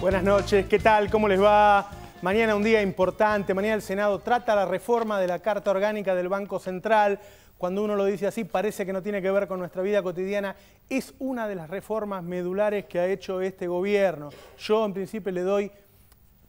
Buenas noches, ¿qué tal? ¿Cómo les va? Mañana un día importante, mañana el Senado trata la reforma de la Carta Orgánica del Banco Central. Cuando uno lo dice así parece que no tiene que ver con nuestra vida cotidiana. Es una de las reformas medulares que ha hecho este gobierno. Yo en principio le doy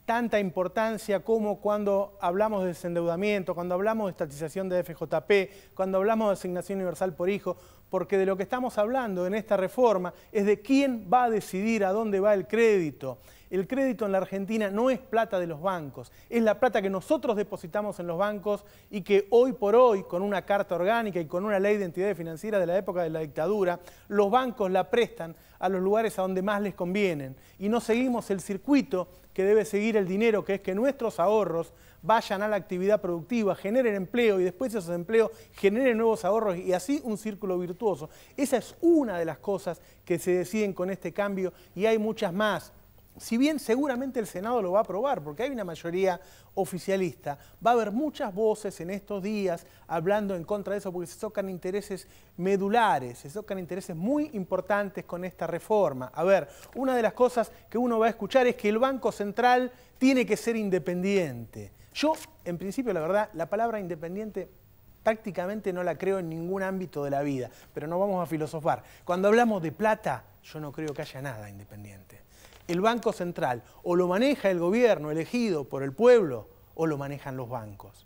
tanta importancia como cuando hablamos de desendeudamiento, cuando hablamos de estatización de FJP, cuando hablamos de asignación universal por hijo, porque de lo que estamos hablando en esta reforma es de quién va a decidir a dónde va el crédito. El crédito en la Argentina no es plata de los bancos, es la plata que nosotros depositamos en los bancos y que hoy por hoy, con una carta orgánica y con una ley de entidades financieras de la época de la dictadura, los bancos la prestan a los lugares a donde más les convienen y no seguimos el circuito que debe seguir el dinero, que es que nuestros ahorros vayan a la actividad productiva, generen empleo y después esos empleos generen nuevos ahorros y así un círculo virtuoso. Esa es una de las cosas que se deciden con este cambio y hay muchas más si bien seguramente el Senado lo va a aprobar, porque hay una mayoría oficialista, va a haber muchas voces en estos días hablando en contra de eso, porque se tocan intereses medulares, se tocan intereses muy importantes con esta reforma. A ver, una de las cosas que uno va a escuchar es que el Banco Central tiene que ser independiente. Yo, en principio, la verdad, la palabra independiente prácticamente no la creo en ningún ámbito de la vida, pero no vamos a filosofar. Cuando hablamos de plata, yo no creo que haya nada independiente el Banco Central. O lo maneja el gobierno elegido por el pueblo o lo manejan los bancos.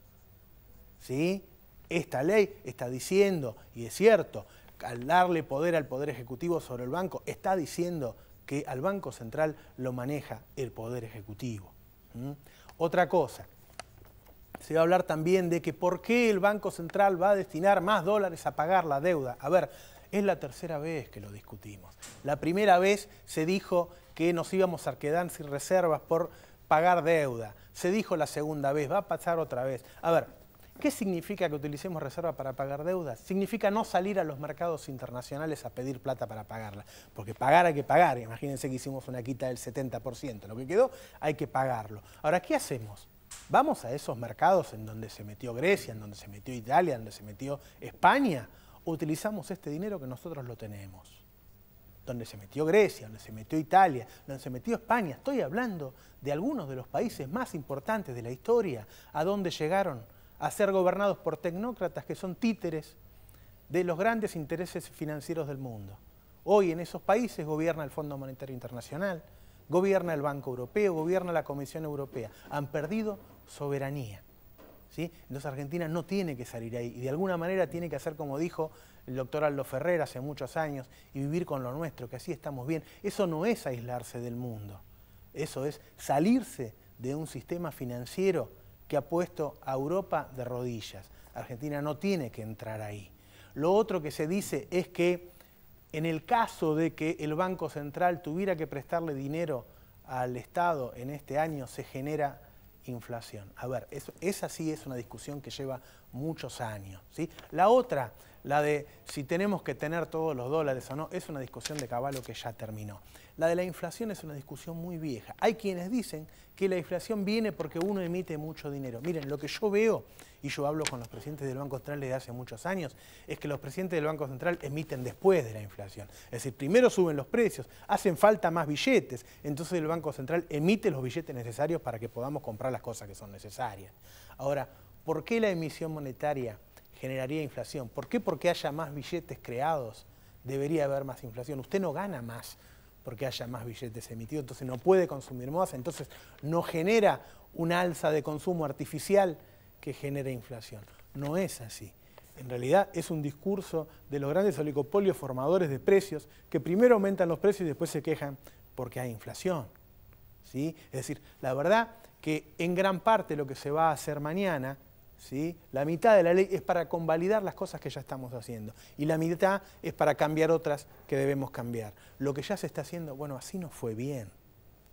¿Sí? Esta ley está diciendo, y es cierto, al darle poder al Poder Ejecutivo sobre el banco, está diciendo que al Banco Central lo maneja el Poder Ejecutivo. ¿Mm? Otra cosa, se va a hablar también de que por qué el Banco Central va a destinar más dólares a pagar la deuda. A ver, es la tercera vez que lo discutimos. La primera vez se dijo que nos íbamos a quedar sin reservas por pagar deuda. Se dijo la segunda vez, va a pasar otra vez. A ver, ¿qué significa que utilicemos reservas para pagar deuda? Significa no salir a los mercados internacionales a pedir plata para pagarla. Porque pagar hay que pagar. Imagínense que hicimos una quita del 70%. Lo que quedó hay que pagarlo. Ahora, ¿qué hacemos? Vamos a esos mercados en donde se metió Grecia, en donde se metió Italia, en donde se metió España utilizamos este dinero que nosotros lo tenemos. Donde se metió Grecia, donde se metió Italia, donde se metió España. Estoy hablando de algunos de los países más importantes de la historia, a donde llegaron a ser gobernados por tecnócratas que son títeres de los grandes intereses financieros del mundo. Hoy en esos países gobierna el Fondo Monetario Internacional, gobierna el Banco Europeo, gobierna la Comisión Europea. Han perdido soberanía. Entonces Argentina no tiene que salir ahí y de alguna manera tiene que hacer como dijo el doctor Aldo Ferrer hace muchos años y vivir con lo nuestro, que así estamos bien. Eso no es aislarse del mundo, eso es salirse de un sistema financiero que ha puesto a Europa de rodillas. Argentina no tiene que entrar ahí. Lo otro que se dice es que en el caso de que el Banco Central tuviera que prestarle dinero al Estado en este año, se genera inflación. A ver, eso, esa sí es una discusión que lleva muchos años. ¿sí? La otra la de si tenemos que tener todos los dólares o no es una discusión de caballo que ya terminó. La de la inflación es una discusión muy vieja. Hay quienes dicen que la inflación viene porque uno emite mucho dinero. Miren, lo que yo veo, y yo hablo con los presidentes del Banco Central desde hace muchos años, es que los presidentes del Banco Central emiten después de la inflación. Es decir, primero suben los precios, hacen falta más billetes, entonces el Banco Central emite los billetes necesarios para que podamos comprar las cosas que son necesarias. Ahora, ¿por qué la emisión monetaria? generaría inflación. ¿Por qué? Porque haya más billetes creados, debería haber más inflación. Usted no gana más porque haya más billetes emitidos, entonces no puede consumir más, entonces no genera una alza de consumo artificial que genere inflación. No es así. En realidad es un discurso de los grandes oligopolios formadores de precios que primero aumentan los precios y después se quejan porque hay inflación. ¿sí? Es decir, la verdad que en gran parte lo que se va a hacer mañana la mitad de la ley es para convalidar las cosas que ya estamos haciendo y la mitad es para cambiar otras que debemos cambiar. Lo que ya se está haciendo, bueno, así no fue bien.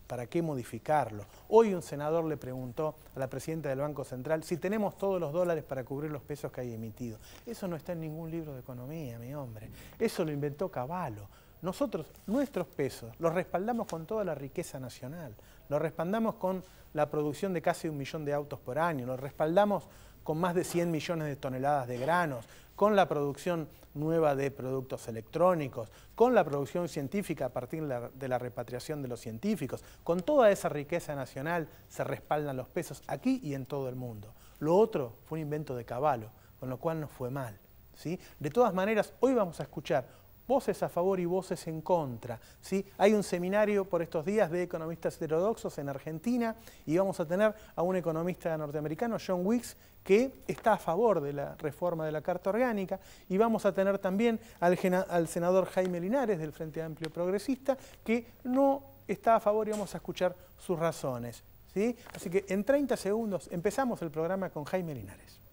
¿Para qué modificarlo? Hoy un senador le preguntó a la presidenta del Banco Central si tenemos todos los dólares para cubrir los pesos que hay emitidos. Eso no está en ningún libro de economía, mi hombre. Eso lo inventó Caballo. Nosotros, nuestros pesos, los respaldamos con toda la riqueza nacional, los respaldamos con la producción de casi un millón de autos por año, los respaldamos con más de 100 millones de toneladas de granos, con la producción nueva de productos electrónicos, con la producción científica a partir de la repatriación de los científicos. Con toda esa riqueza nacional se respaldan los pesos aquí y en todo el mundo. Lo otro fue un invento de Caballo, con lo cual no fue mal. ¿sí? De todas maneras, hoy vamos a escuchar voces a favor y voces en contra. ¿sí? Hay un seminario por estos días de economistas heterodoxos en Argentina y vamos a tener a un economista norteamericano, John Wicks, que está a favor de la reforma de la Carta Orgánica y vamos a tener también al, senador Jaime Linares del Frente Amplio Progresista, que no está a favor y vamos a escuchar sus razones. ¿sí? Así que en 30 segundos empezamos el programa con Jaime Linares.